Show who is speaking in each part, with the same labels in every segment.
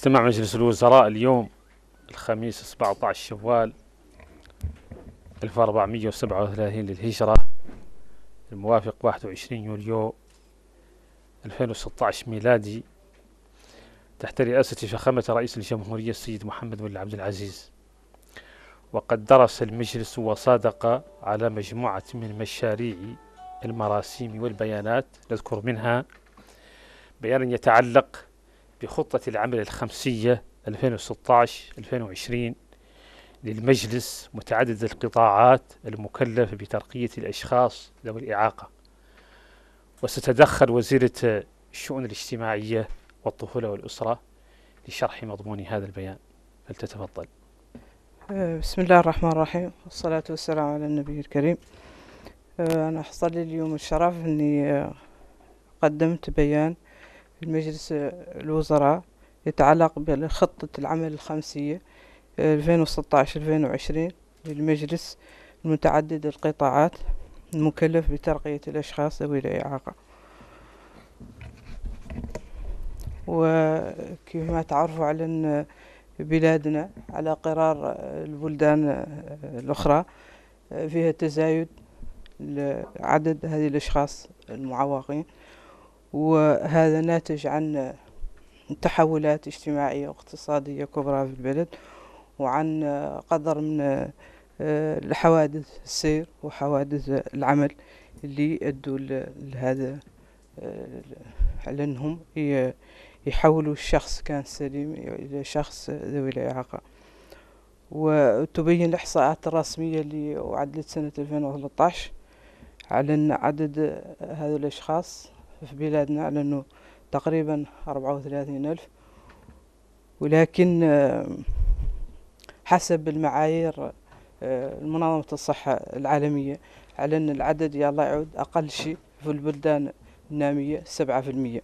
Speaker 1: اجتمع مجلس الوزراء اليوم الخميس 17 شوال 1437 للهجرة الموافق 21 يوليو 2016 ميلادي تحت رئاسة فخامة رئيس الجمهورية السيد محمد بن عبد العزيز وقد درس المجلس وصادق على مجموعة من مشاريع المراسيم والبيانات نذكر منها بيان يتعلق بخطة العمل الخمسية 2016-2020 للمجلس متعدد القطاعات المكلفة بترقية الأشخاص ذوي الإعاقة وستتدخل وزيرة الشؤون الاجتماعية والطفولة والأسرة لشرح مضمون هذا البيان فلتتفضل
Speaker 2: بسم الله الرحمن الرحيم والصلاة والسلام على النبي الكريم أه، أنا حصل لي اليوم الشرف أني قدمت بيان في مجلس آه، الوزراء يتعلق بخطة العمل الخمسية 2016-2020 آه، للمجلس المتعدد القطاعات المكلف بترقية الأشخاص ذوي الإعاقة وكما تعرفوا على بلادنا على قرار آه، البلدان الأخرى فيها تزايد لعدد هذه الأشخاص المعوقين وهذا ناتج عن تحولات اجتماعية واقتصادية كبرى في البلد وعن قدر من آه، الحوادث السير وحوادث العمل اللي أدوا لهذا على آه، أنهم يحولوا الشخص كان سليم إلى شخص ذوي الإعاقة وتبين الإحصاءات الرسمية اللي أعدلت سنة 2013 على أن عدد هذه الأشخاص في بلادنا على أنه تقريبا أربعة وثلاثين ألف ولكن آه، حسب المعايير آه، المنظمة الصحة العالمية على أن العدد يلا يعود أقل شيء في البلدان النامية سبعة في المية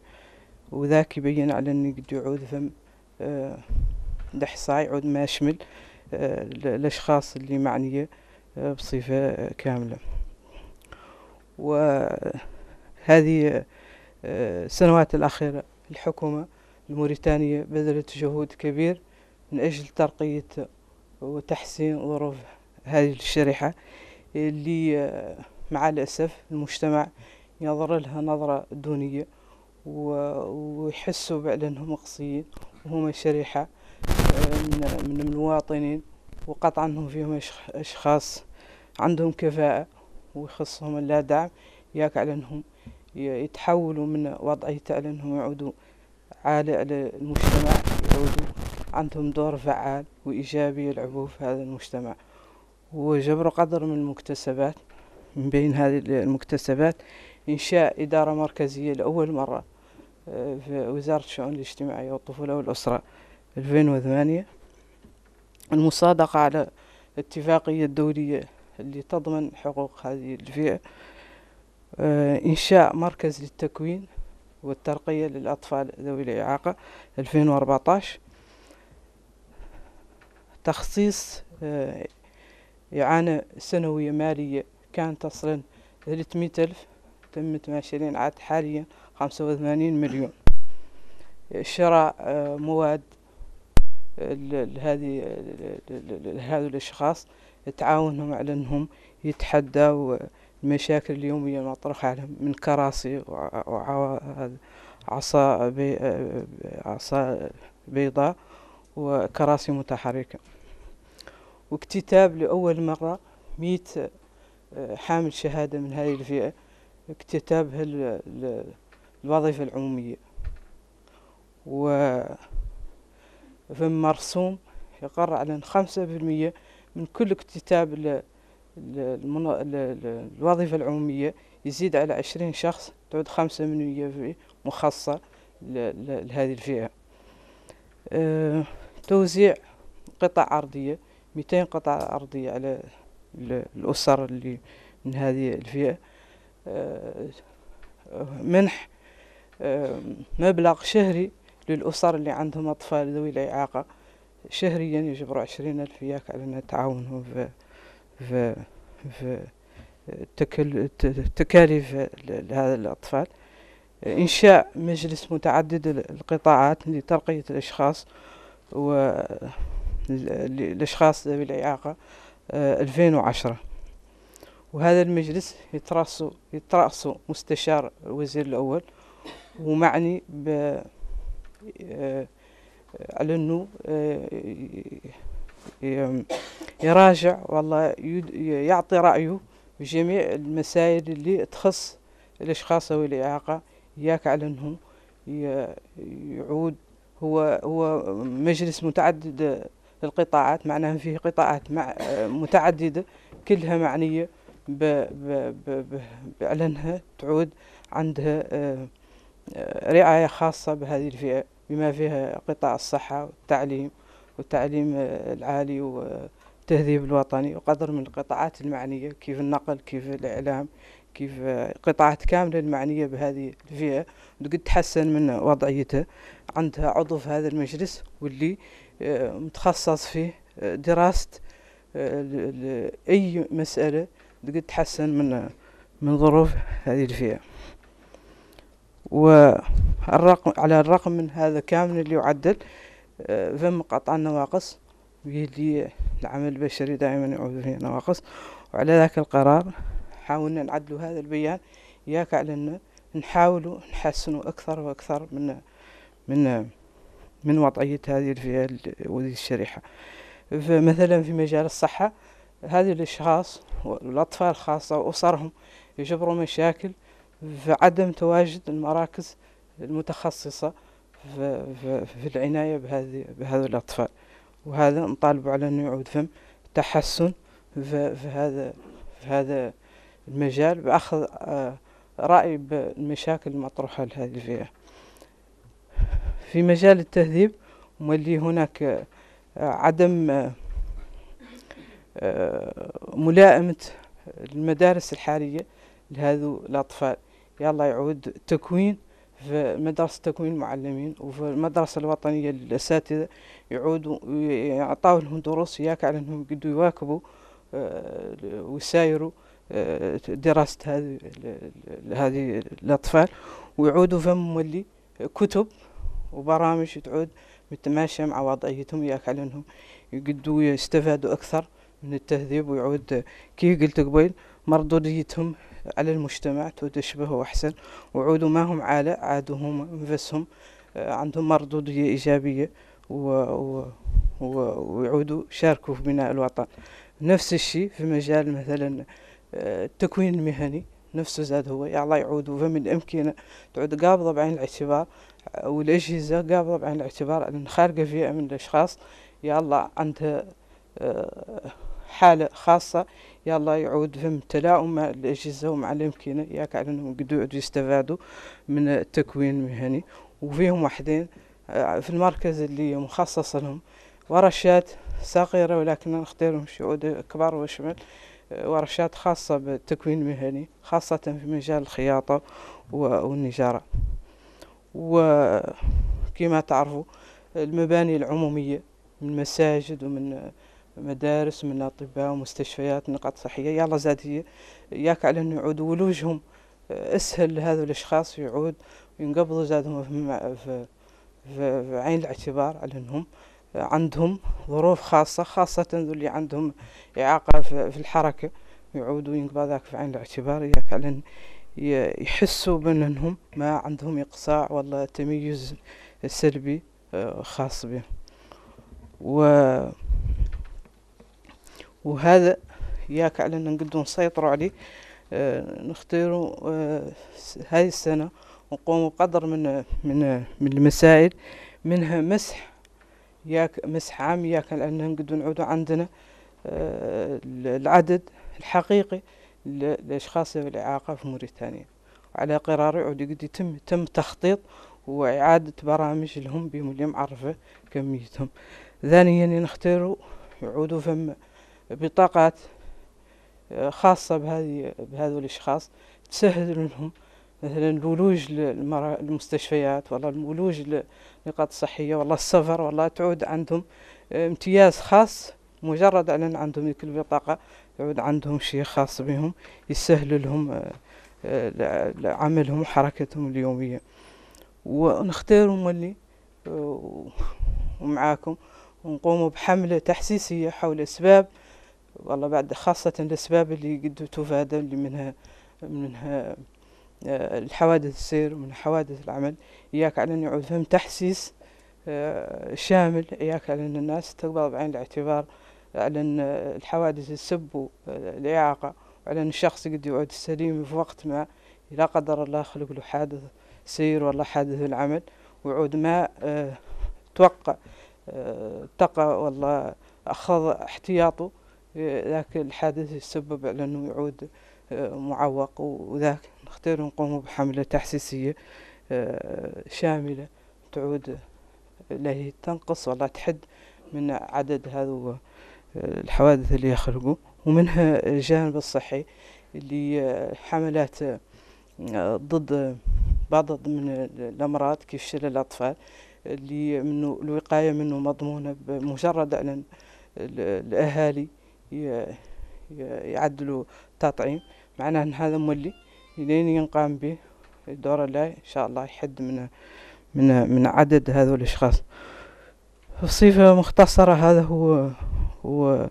Speaker 2: وذاك يبين على أن قد يعود فم الإحصاء آه، يعود ما يشمل الأشخاص اللي معنية بصفة كاملة وهذه السنوات الأخيرة الحكومة الموريتانية بذلت جهود كبير من أجل ترقية وتحسين ظروف هذه الشريحة اللي آه، مع الأسف المجتمع ينظر لها نظرة دونية ويحسوا بأنهم مقصيين وهم شريحة آه، من المواطنين وقطعا أنهم فيهم أشخاص عندهم كفاءة ويخصهم لا دعم ياك على أنهم يتحولوا من وضعيته انهم يعودوا عالة المجتمع يعودوا عندهم دور فعال وإيجابي يلعبوه في هذا المجتمع وجبروا قدر من المكتسبات من بين هذه المكتسبات إنشاء إدارة مركزية لأول مرة آه، في وزارة الشؤون الاجتماعية والطفولة والأسرة 2008 المصادقة على اتفاقية دولية اللي تضمن حقوق هذه الفئة آه، إنشاء مركز للتكوين والترقية للأطفال ذوي الإعاقة 2014 تخصيص آه، إعانة سنوية مالية كانت أصلا 300 ألف تمت مع شيرين عاد حاليا 85 مليون شراء آه، مواد لهذه لهذه الأشخاص تعاونهم على أنهم يتحدوا المشاكل اليومية المطروحة عليهم من كراسي وعصا عصا بيضاء وكراسي متحركة واكتتاب لأول مرة ميت حامل شهادة من هذه الفئة اكتتاب الوظيفة العمومية و مرسوم يقر على خمسة بالمية من كل اكتتاب الوظيفة العمومية يزيد على عشرين شخص تعود خمسة من ويا مخصصة لهذه الفئة أه، توزيع قطع أرضية ميتين قطعة أرضية على الأسر اللي من هذه الفئة أه، منح أه، مبلغ شهري للأسر اللي عندهم أطفال ذوي الإعاقة شهريا يجبروا عشرين ألف ياك على أن تعاونهم في في في تكاليف لهذا الأطفال إنشاء مجلس متعدد القطاعات لترقية الأشخاص الأشخاص ذوي الإعاقة 2010 آه، وهذا المجلس يترأسه يترأسه مستشار الوزير الأول ومعني ب آه، على أنه آه، يراجع والله يعطي رأيه بجميع المسائل اللي تخص الأشخاص ذوي الإعاقة إياك على أنه يعود هو هو مجلس متعدد القطاعات معناها فيه قطاعات مع متعددة كلها معنية ب بأعلنها تعود عندها آه، آه، رعاية خاصة بهذه الفئة بما فيها قطاع الصحة والتعليم والتعليم العالي والتهذيب الوطني وقدر من القطاعات المعنية كيف النقل كيف الإعلام كيف قطاعات كاملة المعنية بهذه الفئة وقد تحسن من وضعيته عندها عضو في هذا المجلس واللي آه، متخصص في دراسة آه، أي مسألة قد تحسن من من ظروف هذه الفئة والرقم على الرقم من هذا كامل اللي يعدل في قطع النواقص ويدي العمل البشري دائما يعود فيه نواقص وعلى ذاك القرار حاولنا نعدل هذا البيان ياك على أن نحاول نحسنوا أكثر وأكثر من من من وضعية هذه الفئة وذي الشريحة فمثلا في مجال الصحة هذه الأشخاص والأطفال خاصة وأسرهم يجبروا مشاكل في عدم تواجد المراكز المتخصصة في العناية بهذه بهذا الأطفال وهذا نطالب على أنه يعود فم تحسن في هذا في هذا المجال بأخذ آه، رأي بالمشاكل المطروحة لهذه الفئة في مجال التهذيب واللي هناك آه، عدم آه، ملائمة المدارس الحالية لهذو الأطفال يلا يعود تكوين في مدرسة تكوين المعلمين وفي المدرسة الوطنية للأساتذة يعودوا يعطاو لهم دروس ياك على أنهم يقدروا يواكبوا آه، ويسايروا آه، دراسة هذه هذه الأطفال ويعودوا فم مولي كتب وبرامج تعود متماشية مع وضعيتهم ياك على أنهم يقدروا يستفادوا أكثر من التهذيب ويعود كيف قلت قبيل مردوديتهم على المجتمع تشبه أحسن وعودوا ما هم على عادهم أنفسهم آه، عندهم مردودية إيجابية و... و... ويعودوا شاركوا في بناء الوطن نفس الشيء في مجال مثلا آه، التكوين المهني نفسه زاد هو يا الله يعودوا فمن الأمكنة تعود قابضة بعين الاعتبار آه، والأجهزة قابضة بعين الاعتبار أن خارجة فيها من الأشخاص يا الله عندها حالة خاصة يلا يعود فم تلاؤم مع الأجهزة ومع الأمكنة ياك على أنهم قدو يعودوا يستفادوا من التكوين المهني وفيهم وحدين آه، في المركز اللي مخصص لهم ورشات صغيرة ولكن نختارهم شعود كبار وشمل آه، ورشات خاصة بالتكوين المهني خاصة في مجال الخياطة والنجارة وكما تعرفوا المباني العمومية من مساجد ومن مدارس من الاطباء ومستشفيات نقاط صحيه يلا زاد ياك على انه يعود ولوجهم آه، اسهل لهذا الاشخاص يعود وينقبضوا زادهم في, في, في عين الاعتبار على انهم عندهم ظروف خاصه خاصه ذو اللي عندهم اعاقه في, الحركه يعودوا ينقبض ذاك في عين الاعتبار ياك على إن يحسوا بانهم ما عندهم اقصاء ولا تميز سلبي آه، خاص بهم و وهذا ياك على أن نقدروا نسيطروا عليه آه، نختاروا آه، هذه السنة ونقوم بقدر من من من المسائل منها مسح ياك مسح عام ياك على ان نقدروا نعودوا عندنا آه، العدد الحقيقي للأشخاص ذوي الإعاقة في موريتانيا وعلى قرار يعود قد يتم تم تخطيط وإعادة برامج لهم بهم اللي معرفة كميتهم ثانيا يعني نختاروا يعودوا فم بطاقات آه، خاصة بهذه بهذول الأشخاص تسهل لهم مثلا الولوج للمستشفيات والله الولوج للنقاط الصحية والله السفر والله تعود عندهم آه، امتياز خاص مجرد أن عندهم ذيك البطاقة يعود عندهم شيء خاص بهم يسهل لهم آه، عملهم وحركتهم اليومية ونختاروا مولي ومعاكم ونقوم بحملة تحسيسية حول أسباب والله بعد خاصة الأسباب اللي قد تفادى اللي منها منها آه، الحوادث السير ومن حوادث العمل إياك على أن يعود فهم تحسيس آه، شامل إياك على أن الناس تقبل بعين الاعتبار على أن الحوادث السب والإعاقة آه، وعلى أن الشخص قد يعود سليم في وقت ما لا قدر الله خلق له حادث سير ولا حادث العمل وعود ما توقع تقى والله أخذ احتياطه ذاك الحادث يسبب على أنه يعود آه، معوق وذاك نختار نقوم بحملة تحسيسية آه، شاملة تعود له تنقص ولا تحد من عدد هذو آه، الحوادث اللي يخرجوا ومنها الجانب الصحي اللي حملات ضد بعض من الأمراض كيف شلل الأطفال اللي منه الوقاية منه مضمونة بمجرد أن الأهالي يعدلوا تطعيم معناه ان هذا مولي لين ينقام به الدور لا ان شاء الله يحد من من من عدد هذول الاشخاص بصفة مختصرة هذا هو هو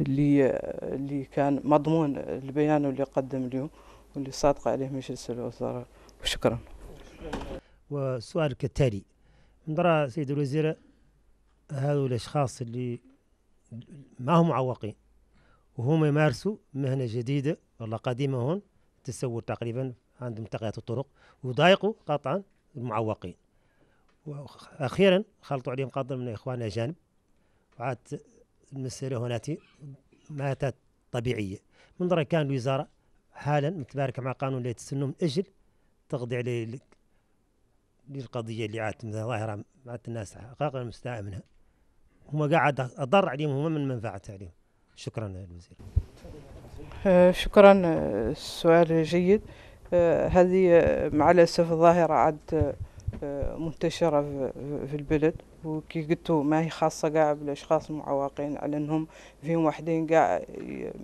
Speaker 2: اللي اللي كان مضمون البيان اللي قدم اليوم واللي صادق عليه مجلس الوزراء وشكرا
Speaker 1: وسؤالك كالتالي نرى سيد الوزير هذول الاشخاص اللي ما هم معوقين وهم يمارسوا مهنة جديدة والله قديمة هون تسول تقريبا عند منطقة الطرق وضايقوا قطعا المعوقين وأخيرا خلطوا عليهم قدر من إخواننا أجانب وعاد المسألة هناتي ماتت طبيعية من ضرر كان الوزارة حالا متباركة مع قانون اللي السنة من أجل تقضي عليه للقضية اللي عادت ظاهرة مع الناس حقاقة المستاء منها
Speaker 2: هم قاعد أضر عليهم هم من منفعة عليهم
Speaker 1: شكرا الوزير
Speaker 2: آه، شكرا السؤال آه، جيد آه، هذه مع الأسف ظاهرة عاد منتشرة في البلد وكي قلتو ما هي خاصة كاع بالأشخاص المعوقين على أنهم فيهم وحدين كاع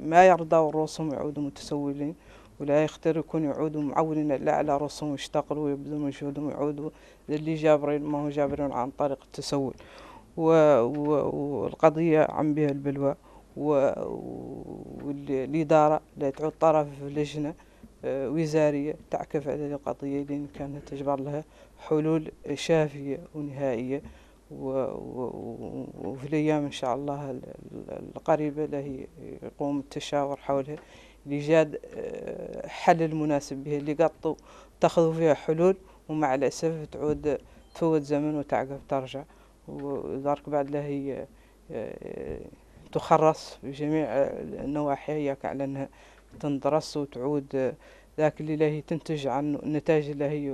Speaker 2: ما يرضاو رؤوسهم يعودوا متسولين ولا يختار يكون يعودوا معولين لا على رؤوسهم يشتغلوا ويبذلوا مجهودهم يعودوا اللي جابرين ما هو جابرين عن طريق التسول والقضية عم بها البلوى والإدارة لا تعود طرف في لجنة آه، وزارية تعكف على القضية لأن كانت تجبر لها حلول شافية ونهائية وفي الأيام إن شاء الله القريبة اللي يقوم التشاور حولها لإيجاد آه، حل المناسب بها اللي قطوا تاخذوا فيها حلول ومع الأسف تعود تفوت زمن وتعقب ترجع ودارك بعد لها هي آه، تخرص بجميع النواحي ياك على أنها تندرس وتعود ذاك اللي تنتج عن النتائج اللي هي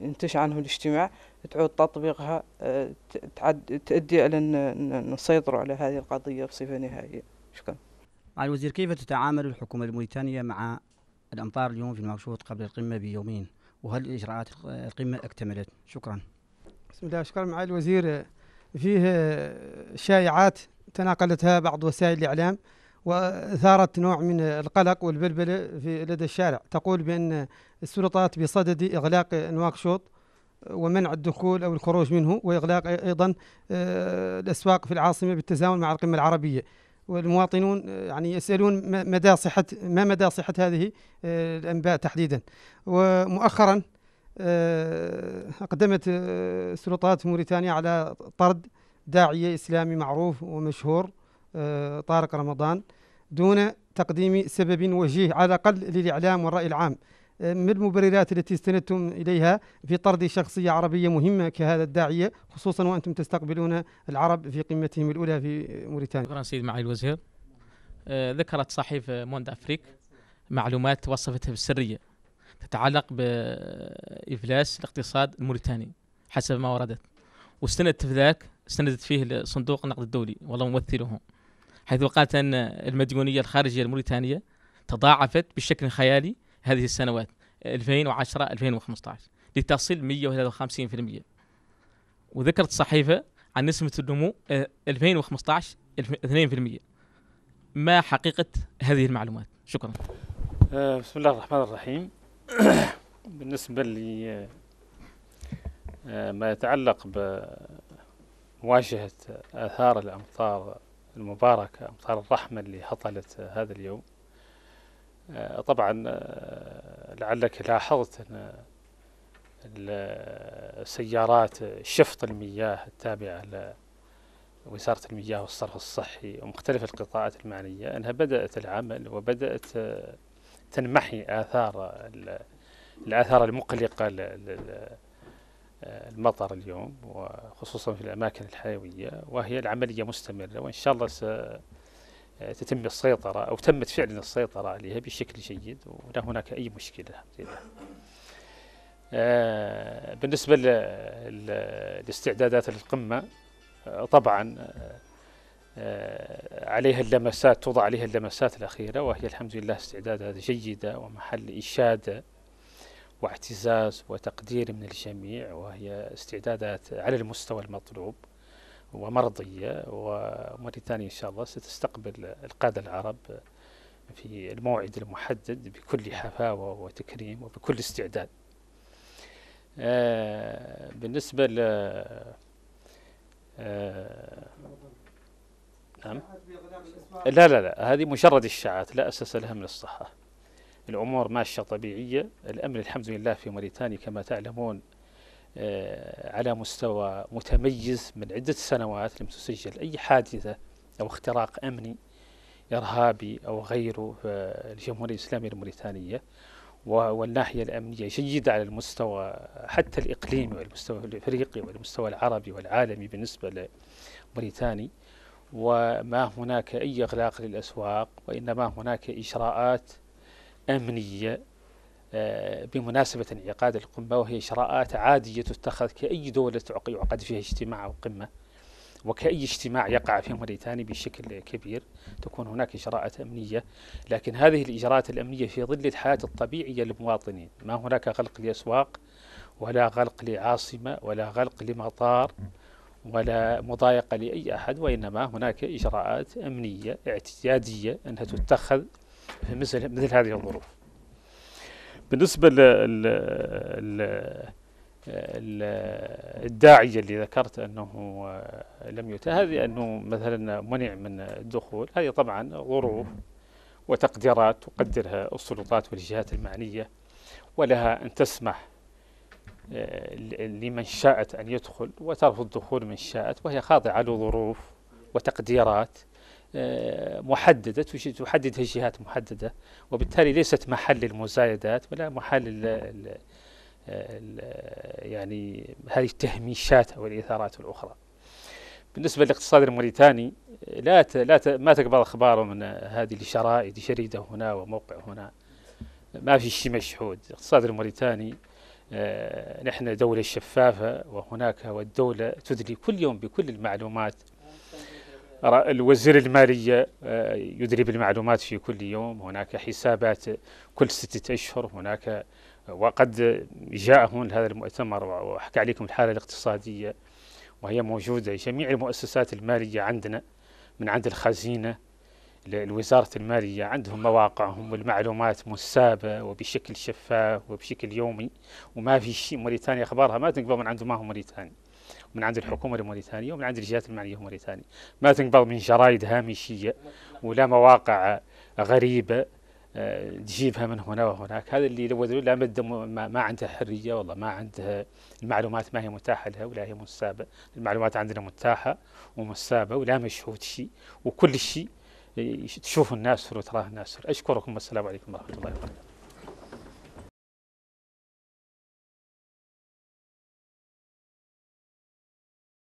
Speaker 2: ينتج عنه الاجتماع تعود تطبيقها تعد تؤدي على أن نسيطر على هذه القضية بصفة نهائية شكرا
Speaker 1: الوزير كيف تتعامل الحكومة الموريتانية مع الأمطار اليوم في المرشوط قبل القمة بيومين وهل إجراءات القمة اكتملت شكرا
Speaker 2: بسم الله شكرا معالي الوزير فيه شائعات تناقلتها بعض وسائل الإعلام وثارت نوع من القلق والبلبلة في لدى الشارع تقول بأن السلطات بصدد إغلاق نواكشوط ومنع الدخول أو الخروج منه وإغلاق أيضا آه، الأسواق في العاصمة بالتزامن مع القمة العربية والمواطنون آه، يعني يسألون مدى صحة ما مدى صحة هذه آه، الأنباء تحديدا ومؤخرا آه، أقدمت آه، سلطات موريتانيا على طرد داعية إسلامي معروف ومشهور آه، طارق رمضان دون تقديم سبب وجيه على الأقل للإعلام والرأي العام ما المبررات التي استندتم إليها في طرد شخصية عربية مهمة كهذا الداعية
Speaker 1: خصوصا وأنتم تستقبلون العرب في قمتهم الأولى في موريتانيا شكرا سيد معالي الوزير ذكرت صحيفة موند أفريك معلومات وصفتها بالسرية تتعلق بإفلاس الاقتصاد الموريتاني حسب ما وردت واستندت في ذاك استندت فيه صندوق النقد الدولي والله ممثله حيث قالت أن المديونية الخارجية الموريتانية تضاعفت بشكل خيالي هذه السنوات 2010 2015 لتصل 153% وذكرت الصحيفة عن نسبة النمو 2015 آه، 2% ما حقيقة هذه المعلومات شكرا آه، بسم الله الرحمن الرحيم بالنسبة لي آه، آه، ما يتعلق بمواجهة آثار الأمطار المباركة أمطار الرحمة اللي هطلت هذا اليوم آه، طبعا لعلك لاحظت أن السيارات شفط المياه التابعة لوزارة المياه والصرف الصحي ومختلف القطاعات المعنية أنها بدأت العمل وبدأت تنمحي آثار الآثار المقلقة للمطر اليوم وخصوصا في الأماكن الحيوية وهي العملية مستمرة وإن شاء الله ستتم السيطرة أو تمت فعلا السيطرة عليها بشكل جيد ولا هناك أي مشكلة آه، بالنسبة للاستعدادات للقمة آه، طبعا آه، آه، عليها اللمسات توضع عليها اللمسات الأخيرة وهي الحمد لله استعدادات جيدة ومحل إشادة واعتزاز وتقدير من الجميع وهي استعدادات على المستوى المطلوب ومرضية وموريتانيا إن شاء الله ستستقبل القادة العرب في الموعد المحدد بكل حفاوة وتكريم وبكل استعداد آه، بالنسبة ل لا لا لا هذه مجرد الشاعات لا أساس لها من الصحة الأمور ماشية طبيعية الأمن الحمد لله في موريتانيا كما تعلمون آه، على مستوى متميز من عدة سنوات لم تسجل أي حادثة أو اختراق أمني إرهابي أو غيره في آه، الجمهورية الإسلامية الموريتانية والناحية الأمنية جيدة على المستوى حتى الإقليمي والمستوى الإفريقي والمستوى العربي والعالمي بالنسبة لموريتانيا وما هناك أي إغلاق للأسواق وإنما هناك إجراءات أمنية آه، بمناسبة انعقاد القمة وهي إجراءات عادية تتخذ كأي دولة يعقد فيها اجتماع أو قمة وكأي اجتماع يقع في موريتانيا بشكل كبير تكون هناك إجراءات أمنية لكن هذه الإجراءات الأمنية في ظل الحياة الطبيعية للمواطنين ما هناك غلق لأسواق ولا غلق لعاصمة ولا غلق لمطار ولا مضايقة لأي أحد وإنما هناك إجراءات أمنية اعتيادية أنها تتخذ في مثل, مثل هذه الظروف بالنسبة لل الداعية اللي ذكرت أنه آه، لم يتهذ أنه مثلا منع من الدخول هذه طبعا ظروف وتقديرات تقدرها السلطات والجهات المعنية ولها أن تسمح لمن شاءت أن يدخل وترفض الدخول من شاءت وهي خاضعة لظروف وتقديرات آه، محددة تحددها جهات محددة وبالتالي ليست محل المزايدات ولا محل الـ الـ الـ آه، يعني هذه التهميشات أو الإثارات الأخرى بالنسبة للاقتصاد الموريتاني لا تـ لا تـ ما تقبل أخباره من هذه الشرائد شريدة هنا وموقع هنا ما في شيء مشهود الاقتصاد الموريتاني آه، نحن دولة شفافة وهناك والدولة تدري كل يوم بكل المعلومات الوزير المالية آه، يدري بالمعلومات في كل يوم هناك حسابات كل ستة أشهر هناك آه، وقد جاء هون هذا المؤتمر وحكى عليكم الحالة الاقتصادية وهي موجودة جميع المؤسسات المالية عندنا من عند الخزينة لوزارة المالية عندهم مواقعهم والمعلومات مسابة وبشكل شفاف وبشكل يومي وما في شيء موريتانيا أخبارها ما تنقبل من عندهم ما هو موريتاني من عند الحكومة الموريتانية ومن عند الجهات المعنية الموريتانية ما تنقبل من جرايد هامشية ولا مواقع غريبة آه، تجيبها من هنا وهناك هذا اللي لو لا ما عندها حريه والله ما عندها المعلومات ما هي متاحه لها ولا هي مسابه المعلومات عندنا متاحه ومسابه ولا مشهود شيء وكل شيء تشوفوا الناس وتراه الناس اشكركم والسلام عليكم ورحمه الله وبركاته